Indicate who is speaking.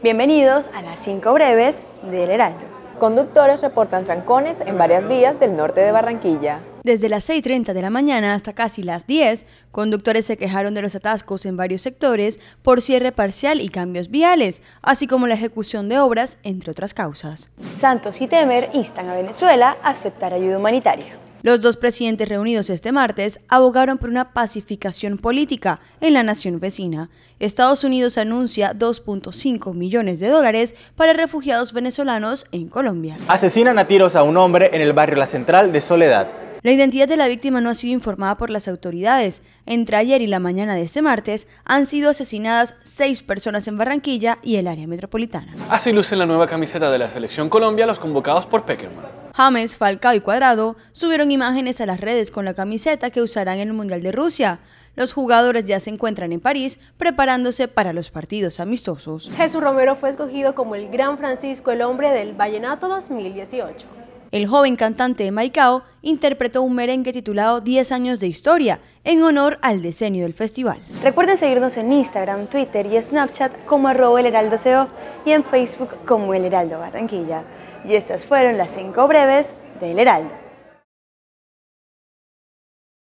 Speaker 1: Bienvenidos a las 5 breves del Heraldo. Conductores reportan trancones en varias vías del norte de Barranquilla. Desde las 6.30 de la mañana hasta casi las 10, conductores se quejaron de los atascos en varios sectores por cierre parcial y cambios viales, así como la ejecución de obras, entre otras causas. Santos y Temer instan a Venezuela a aceptar ayuda humanitaria. Los dos presidentes reunidos este martes abogaron por una pacificación política en la nación vecina. Estados Unidos anuncia 2.5 millones de dólares para refugiados venezolanos en Colombia. Asesinan a tiros a un hombre en el barrio La Central de Soledad. La identidad de la víctima no ha sido informada por las autoridades. Entre ayer y la mañana de este martes han sido asesinadas seis personas en Barranquilla y el área metropolitana. Así luce la nueva camiseta de la Selección Colombia los convocados por Peckerman. James, Falcao y Cuadrado subieron imágenes a las redes con la camiseta que usarán en el Mundial de Rusia. Los jugadores ya se encuentran en París preparándose para los partidos amistosos. Jesús Romero fue escogido como el Gran Francisco, el hombre del Vallenato 2018. El joven cantante de Maicao interpretó un merengue titulado 10 años de historia en honor al decenio del festival. Recuerden seguirnos en Instagram, Twitter y Snapchat como arroba el y en Facebook como el heraldo Barranquilla. Y estas fueron las cinco breves del Heraldo.